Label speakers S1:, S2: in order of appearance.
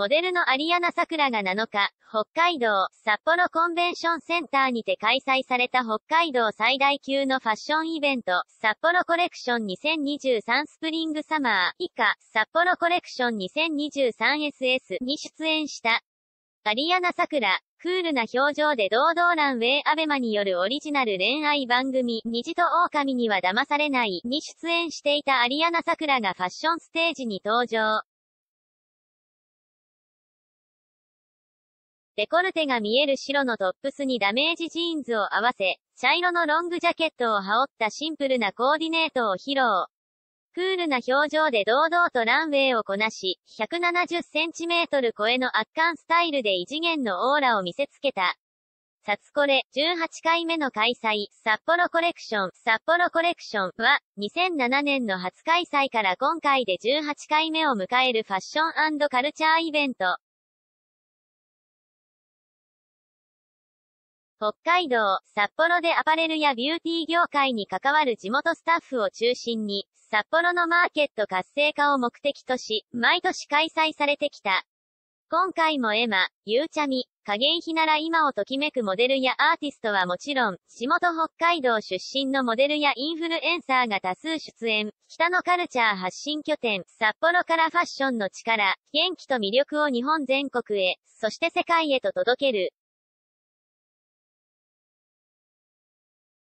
S1: モデルのアリアナ・桜が7日、北海道、札幌コンベンションセンターにて開催された北海道最大級のファッションイベント、札幌コレクション2023スプリングサマー以下、札幌コレクション 2023SS に出演した。アリアナ・桜、ククールな表情で堂々ランウェイアベマによるオリジナル恋
S2: 愛番組、虹と狼には騙されないに出演していたアリアナ・桜がファッションステージに登場。デコルテが見える白のトップスにダメージジーンズを合わせ、茶色
S1: のロングジャケットを羽織ったシンプルなコーディネートを披露。クールな表情で堂々とランウェイをこなし、170センチメートル超えの圧巻スタイルで異次元のオーラを見せつけた。サツコレ18回目の開催、札幌コレクション、札幌コレクションは、2007年の初開催から今
S2: 回で18回目を迎えるファッションカルチャーイベント。北海道、札幌でアパレルやビューティー業界に関わる地元スタッフを中心に、札幌のマーケット
S1: 活性化を目的とし、毎年開催されてきた。今回もエマ、ゆうちゃみ、加減日なら今をときめくモデルやアーティストはもちろん、地元北海道出身のモデルやインフルエンサーが多数出演、北のカルチャー発信
S2: 拠点、札幌からファッションの力、元気と魅力を日本全国へ、そして世界へと届ける、